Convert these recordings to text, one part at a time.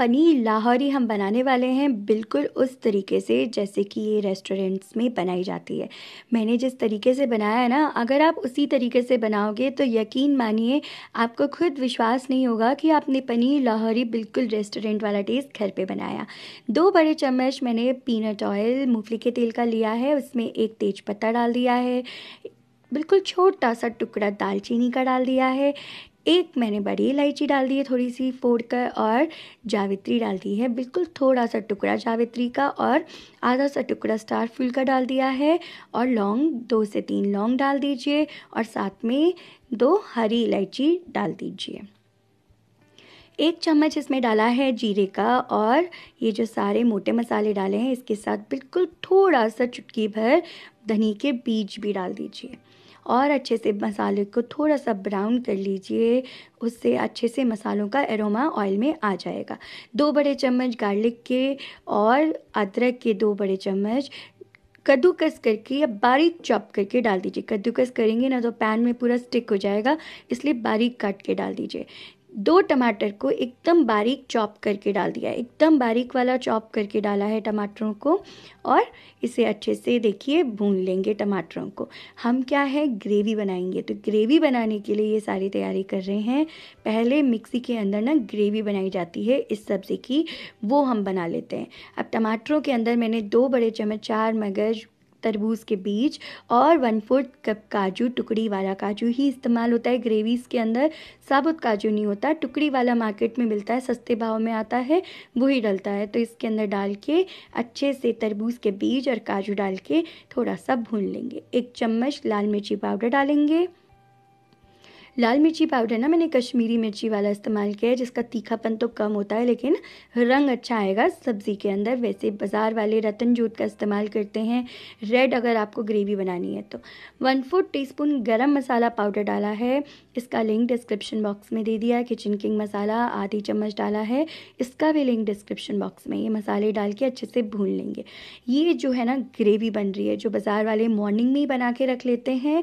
पनीर लाहौरी हम बनाने वाले हैं बिल्कुल उस तरीके से जैसे कि ये रेस्टोरेंट्स में बनाई जाती है मैंने जिस तरीके से बनाया है ना अगर आप उसी तरीके से बनाओगे तो यकीन मानिए आपको खुद विश्वास नहीं होगा कि आपने पनीर लाहौरी बिल्कुल रेस्टोरेंट वाला टेस्ट घर पे बनाया दो बड़े चम्मच मैंने पीनट ऑयल मूंगफली के तेल का लिया है उसमें एक तेज़पत्ता डाल दिया है बिल्कुल छोटा सा टुकड़ा दालचीनी का डाल दिया है एक मैंने बड़ी इलायची डाल दी है थोड़ी सी फोड़ कर और जावित्री डाल दी है बिल्कुल थोड़ा सा टुकड़ा जावित्री का और आधा सा टुकड़ा स्टार फूल का डाल दिया है और लौंग दो से तीन लौंग डाल दीजिए और साथ में दो हरी इलायची डाल दीजिए एक चम्मच इसमें डाला है जीरे का और ये जो सारे मोटे मसाले डाले हैं इसके साथ बिल्कुल थोड़ा सा चुटकी भर धनी के बीज भी डाल दीजिए और अच्छे से मसाले को थोड़ा सा ब्राउन कर लीजिए उससे अच्छे से मसालों का एरोमा ऑयल में आ जाएगा दो बड़े चम्मच गार्लिक के और अदरक के दो बड़े चम्मच कद्दूकस करके या बारीक चॉप करके डाल दीजिए कद्दूकस करेंगे ना तो पैन में पूरा स्टिक हो जाएगा इसलिए बारीक काट के डाल दीजिए दो टमाटर को एकदम बारीक चॉप करके डाल दिया एकदम बारीक वाला चॉप करके डाला है टमाटरों को और इसे अच्छे से देखिए भून लेंगे टमाटरों को हम क्या है ग्रेवी बनाएंगे तो ग्रेवी बनाने के लिए ये सारी तैयारी कर रहे हैं पहले मिक्सी के अंदर ना ग्रेवी बनाई जाती है इस सब्ज़ी की वो हम बना लेते हैं अब टमाटरों के अंदर मैंने दो बड़े चम्मच चार मगज तरबूज के बीज और वन फोर्थ कप काजू टुकड़ी वाला काजू ही इस्तेमाल होता है ग्रेवीज़ के अंदर साबुत काजू नहीं होता टुकड़ी वाला मार्केट में मिलता है सस्ते भाव में आता है वही डलता है तो इसके अंदर डाल के अच्छे से तरबूज के बीज और काजू डाल के थोड़ा सा भून लेंगे एक चम्मच लाल मिर्ची पाउडर डालेंगे लाल मिर्ची पाउडर ना मैंने कश्मीरी मिर्ची वाला इस्तेमाल किया है जिसका तीखापन तो कम होता है लेकिन रंग अच्छा आएगा सब्ज़ी के अंदर वैसे बाज़ार वाले रतन जोत का इस्तेमाल करते हैं रेड अगर आपको ग्रेवी बनानी है तो वन फोर्थ टी स्पून गर्म मसाला पाउडर डाला है इसका लिंक डिस्क्रिप्शन बॉक्स में दे दिया किचन किंग मसाला आधी चम्मच डाला है इसका भी लिंक डिस्क्रिप्शन बॉक्स में ये मसाले डाल के अच्छे से भून लेंगे ये जो है ना ग्रेवी बन रही है जो बाज़ार वाले मॉर्निंग में ही बना के रख लेते हैं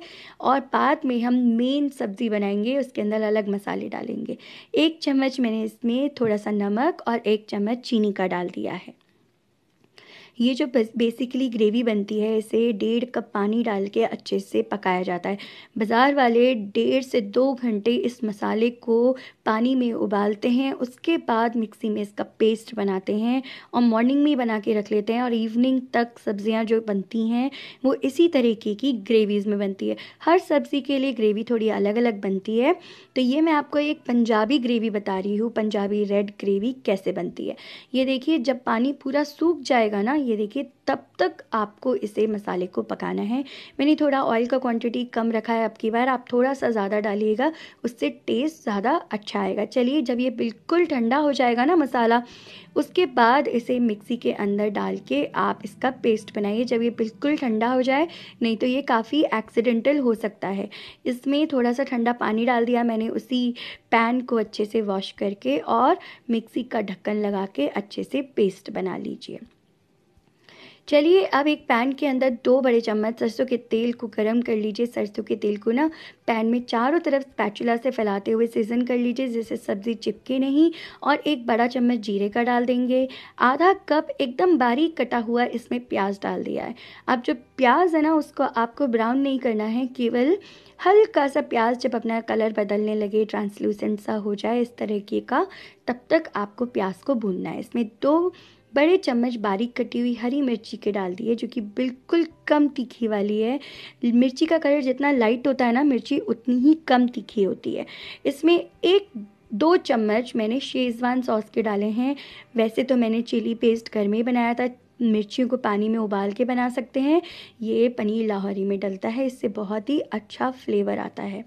और बाद में हम मेन सब्ज़ी बना बनाएंगे उसके अंदर अलग मसाले डालेंगे एक चम्मच मैंने इसमें थोड़ा सा नमक और एक चम्मच चीनी का डाल दिया है ये जो बेसिकली ग्रेवी बनती है इसे डेढ़ कप पानी डाल के अच्छे से पकाया जाता है बाज़ार वाले डेढ़ से दो घंटे इस मसाले को पानी में उबालते हैं उसके बाद मिक्सी में इसका पेस्ट बनाते हैं और मॉर्निंग में बना के रख लेते हैं और इवनिंग तक सब्ज़ियाँ जो बनती हैं वो इसी तरीके की ग्रेवीज़ में बनती है हर सब्ज़ी के लिए ग्रेवी थोड़ी अलग अलग बनती है तो ये मैं आपको एक पंजाबी ग्रेवी बता रही हूँ पंजाबी रेड ग्रेवी कैसे बनती है ये देखिए जब पानी पूरा सूख जाएगा ना ये देखिए तब तक आपको इसे मसाले को पकाना है मैंने थोड़ा ऑयल का क्वांटिटी कम रखा है अब की बार आप थोड़ा सा ज़्यादा डालिएगा उससे टेस्ट ज़्यादा अच्छा आएगा चलिए जब ये बिल्कुल ठंडा हो जाएगा ना मसाला उसके बाद इसे मिक्सी के अंदर डाल के आप इसका पेस्ट बनाइए जब ये बिल्कुल ठंडा हो जाए नहीं तो ये काफ़ी एक्सीडेंटल हो सकता है इसमें थोड़ा सा ठंडा पानी डाल दिया मैंने उसी पैन को अच्छे से वॉश करके और मिक्सी का ढक्कन लगा के अच्छे से पेस्ट बना लीजिए चलिए अब एक पैन के अंदर दो बड़े चम्मच सरसों के तेल को गर्म कर लीजिए सरसों के तेल को ना पैन में चारों तरफ स्पैचुला से फैलाते हुए सीजन कर लीजिए जिससे सब्ज़ी चिपके नहीं और एक बड़ा चम्मच जीरे का डाल देंगे आधा कप एकदम बारीक कटा हुआ इसमें प्याज डाल दिया है अब जो प्याज है ना उसको आपको ब्राउन नहीं करना है केवल हल्का सा प्याज जब अपना कलर बदलने लगे ट्रांसलूसेंट सा हो जाए इस तरीके का तब तक आपको प्याज को भूनना है इसमें दो बड़े चम्मच बारीक कटी हुई हरी मिर्ची के डाल दिए जो कि बिल्कुल कम तीखी वाली है मिर्ची का कलर जितना लाइट होता है ना मिर्ची उतनी ही कम तीखी होती है इसमें एक दो चम्मच मैंने शेजवान सॉस के डाले हैं वैसे तो मैंने चिली पेस्ट घर में ही बनाया था मिर्चियों को पानी में उबाल के बना सकते हैं ये पनीर लाहौरी में डलता है इससे बहुत ही अच्छा फ्लेवर आता है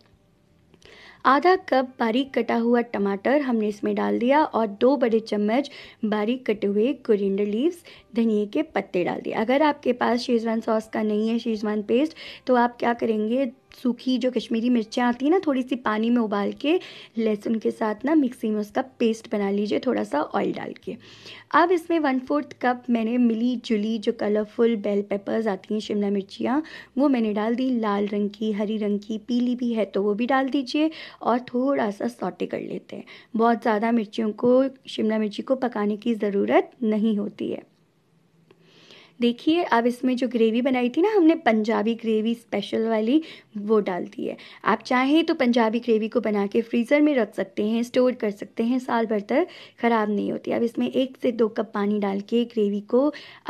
आधा कप बारीक कटा हुआ टमाटर हमने इसमें डाल दिया और दो बड़े चम्मच बारीक कटे हुए कुरिंडर लीव्स धनिए के पत्ते डाल दिए अगर आपके पास शेजवान सॉस का नहीं है शेजवान पेस्ट तो आप क्या करेंगे सूखी जो कश्मीरी मिर्चें आती हैं ना थोड़ी सी पानी में उबाल के लहसुन के साथ ना मिक्सी में उसका पेस्ट बना लीजिए थोड़ा सा ऑयल डाल के अब इसमें वन फोर्थ कप मैंने मिली जुली जो कलरफुल बेल पेपर्स आती हैं शिमला मिर्चियाँ वो मैंने डाल दी लाल रंग की हरी रंग की पीली भी है तो वो भी डाल दीजिए और थोड़ा सा सौटे कर लेते हैं बहुत ज़्यादा मिर्चियों को शिमला मिर्ची को पकाने की ज़रूरत नहीं होती है देखिए अब इसमें जो ग्रेवी बनाई थी ना हमने पंजाबी ग्रेवी स्पेशल वाली वो डाल दी है आप चाहें तो पंजाबी ग्रेवी को बना के फ्रीज़र में रख सकते हैं स्टोर कर सकते हैं साल भर तक ख़राब नहीं होती अब इसमें एक से दो कप पानी डाल के ग्रेवी को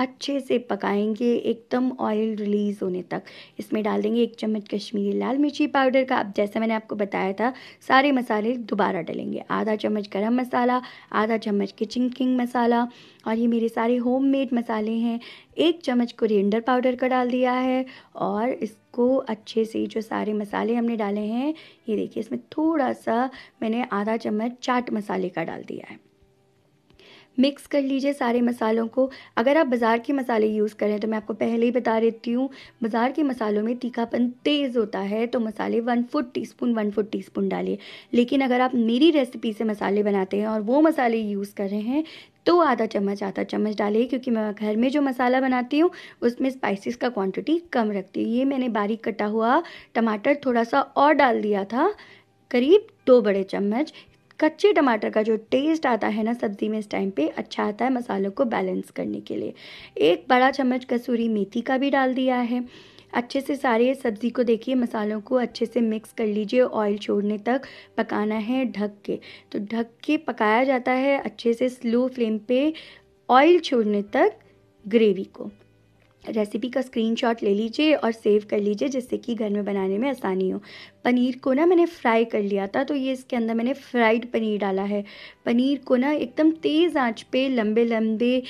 अच्छे से पकाएंगे एकदम ऑयल रिलीज़ होने तक इसमें डाल देंगे एक चम्मच कश्मीरी लाल मिर्ची पाउडर का अब जैसा मैंने आपको बताया था सारे मसाले दोबारा डलेंगे आधा चम्मच गर्म मसाला आधा चम्मच किचन किंग मसाला और ये मेरे सारे होम मसाले हैं एक चम्मच कुरिएंडर पाउडर का डाल दिया है और इसको अच्छे से जो सारे मसाले हमने डाले हैं ये देखिए इसमें थोड़ा सा मैंने आधा चम्मच चाट मसाले का डाल दिया है मिक्स कर लीजिए सारे मसालों को अगर आप बाज़ार के मसाले यूज़ करें तो मैं आपको पहले ही बता देती हूँ बाज़ार के मसालों में तीखापन तेज़ होता है तो मसाले one fourth teaspoon one fourth teaspoon डालिए लेकिन अगर आप मेरी रेसिपी से मसाले बनाते हैं और वो मसाले यूज़ कर रहे हैं तो आधा चम्मच आधा चम्मच डालिए क्योंकि मैं घर में जो मसाला बनाती हूँ उसमें स्पाइसेस का क्वांटिटी कम रखती हूँ ये मैंने बारीक कटा हुआ टमाटर थोड़ा सा और डाल दिया था करीब दो बड़े चम्मच कच्चे टमाटर का जो टेस्ट आता है ना सब्ज़ी में इस टाइम पे अच्छा आता है मसालों को बैलेंस करने के लिए एक बड़ा चम्मच कसूरी मेथी का भी डाल दिया है अच्छे से सारे सब्ज़ी को देखिए मसालों को अच्छे से मिक्स कर लीजिए ऑयल छोड़ने तक पकाना है ढक के तो ढक के पकाया जाता है अच्छे से स्लो फ्लेम पे ऑयल छोड़ने तक ग्रेवी को रेसिपी का स्क्रीनशॉट ले लीजिए और सेव कर लीजिए जिससे कि घर में बनाने में आसानी हो पनीर को ना मैंने फ्राई कर लिया था तो ये इसके अंदर मैंने फ्राइड पनीर डाला है पनीर को ना एकदम तेज़ आंच पे लंबे लंबे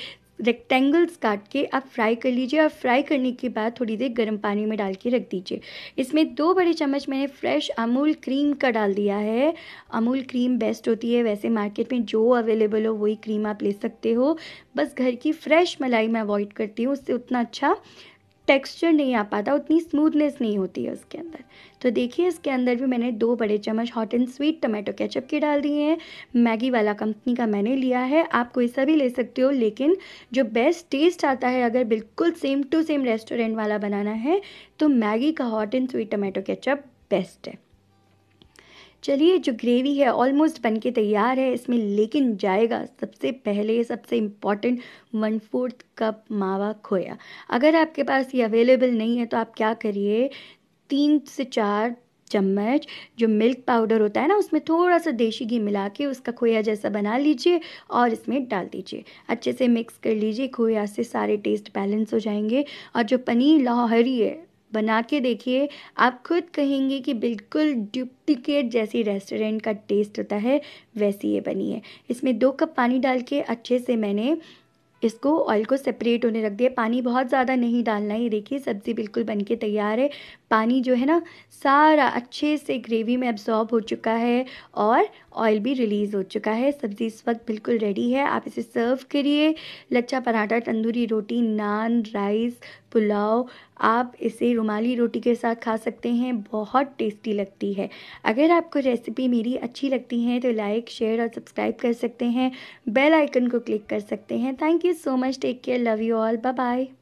रेक्टेंगल्स काट के आप फ्राई कर लीजिए और फ्राई करने के बाद थोड़ी देर गर्म पानी में डाल के रख दीजिए इसमें दो बड़े चम्मच मैंने फ्रेश अमूल क्रीम का डाल दिया है अमूल क्रीम बेस्ट होती है वैसे मार्केट में जो अवेलेबल हो वही क्रीम आप ले सकते हो बस घर की फ्रेश मलाई मैं अवॉइड करती हूँ उससे उतना अच्छा टेक्सचर नहीं आ पाता उतनी स्मूथनेस नहीं होती है उसके अंदर तो देखिए इसके अंदर भी मैंने दो बड़े चम्मच hot and sweet tomato ketchup के डाल दिए हैं मैगी वाला कंपनी का मैंने लिया है आप कोई सा भी ले सकते हो लेकिन जो बेस्ट टेस्ट आता है अगर बिल्कुल सेम टू सेम रेस्टोरेंट वाला बनाना है तो मैगी का hot and sweet tomato ketchup best है चलिए जो ग्रेवी है ऑलमोस्ट बन के तैयार है इसमें लेकिन जाएगा सबसे पहले सबसे इम्पॉर्टेंट वन फोर्थ कप मावा खोया अगर आपके पास ये अवेलेबल नहीं है तो आप क्या करिए तीन से चार चम्मच जो मिल्क पाउडर होता है ना उसमें थोड़ा सा देशी घी मिला के उसका खोया जैसा बना लीजिए और इसमें डाल दीजिए अच्छे से मिक्स कर लीजिए खोया से सारे टेस्ट बैलेंस हो जाएंगे और जो पनीर लाहौरी है बना के देखिए आप खुद कहेंगे कि बिल्कुल डुप्लिकेट जैसी रेस्टोरेंट का टेस्ट होता है वैसी ये बनी है इसमें दो कप पानी डाल के अच्छे से मैंने इसको ऑयल को सेपरेट होने रख दिया पानी बहुत ज़्यादा नहीं डालना है देखिए सब्ज़ी बिल्कुल बन के तैयार है पानी जो है ना सारा अच्छे से ग्रेवी में एब्जॉर्ब हो चुका है और ऑयल भी रिलीज़ हो चुका है सब्ज़ी इस वक्त बिल्कुल रेडी है आप इसे सर्व करिए लच्छा पराठा तंदूरी रोटी नान राइस पुलाव आप इसे रुमाली रोटी के साथ खा सकते हैं बहुत टेस्टी लगती है अगर आपको रेसिपी मेरी अच्छी लगती है तो लाइक शेयर और सब्सक्राइब कर सकते हैं बेल आइकन को क्लिक कर सकते हैं thank you so much take care love you all bye bye